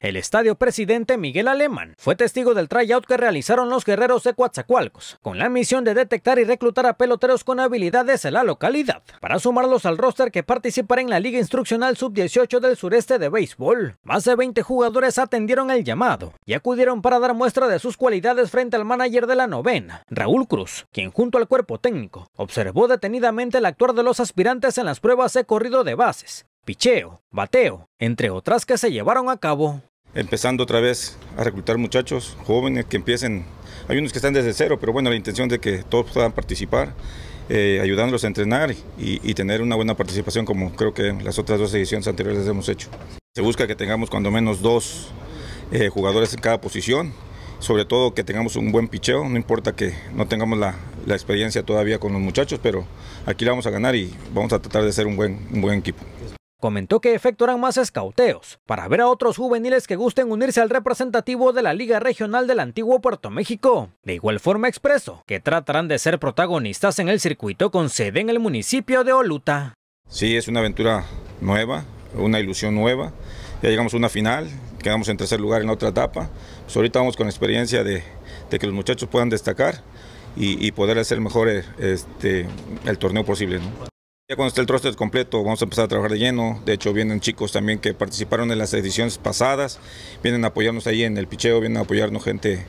El estadio presidente Miguel Alemán fue testigo del tryout que realizaron los guerreros de Coatzacoalcos, con la misión de detectar y reclutar a peloteros con habilidades en la localidad, para sumarlos al roster que participará en la Liga Instruccional Sub-18 del Sureste de Béisbol. Más de 20 jugadores atendieron el llamado y acudieron para dar muestra de sus cualidades frente al manager de la novena, Raúl Cruz, quien junto al cuerpo técnico observó detenidamente el actuar de los aspirantes en las pruebas de corrido de bases, picheo, bateo, entre otras que se llevaron a cabo. Empezando otra vez a reclutar muchachos jóvenes que empiecen, hay unos que están desde cero, pero bueno, la intención de que todos puedan participar, eh, ayudándolos a entrenar y, tener una buena participación como creo que las otras dos ediciones anteriores hemos hecho. Se busca que tengamos cuando menos dos eh, jugadores en cada posición, sobre todo que tengamos un buen picheo, no importa que no tengamos la, experiencia todavía con los muchachos, pero aquí la vamos a ganar y vamos a tratar de ser un buen equipo. Comentó que efectuarán más escauteos para ver a otros juveniles que gusten unirse al representativo de la Liga Regional del Antiguo Puerto México. De igual forma expreso que tratarán de ser protagonistas en el circuito con sede en el municipio de Oluta. Sí, es una aventura nueva, una ilusión nueva. Ya llegamos a una final, quedamos en tercer lugar en otra etapa. Pues ahorita vamos con experiencia de, que los muchachos puedan destacar y, poder hacer mejor eh, este, el torneo posible. Ya cuando esté el roster completo, vamos a empezar a trabajar de lleno. De hecho, vienen chicos también que participaron en las ediciones pasadas, vienen a apoyarnos ahí en el picheo, vienen a apoyarnos gente.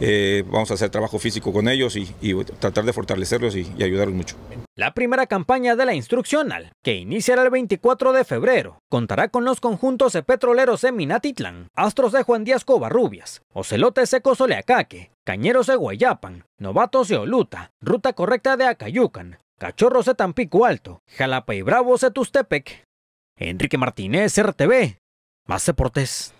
Eh, vamos a hacer trabajo físico con ellos y, tratar de fortalecerlos y, ayudarlos mucho. La primera campaña de la instruccional, que iniciará el 24 de febrero, contará con los conjuntos de petroleros de Minatitlán, Astros de Juan Díaz Covarrubias, Ocelote Seco Soleacaque, Cañeros de Guayapan, Novatos de Oluta, Ruta Correcta de Acayucan, Cachorro de Tampico Alto, Jalapa y Bravos de Tustepec. Enrique Martínez, RTV, más deportes.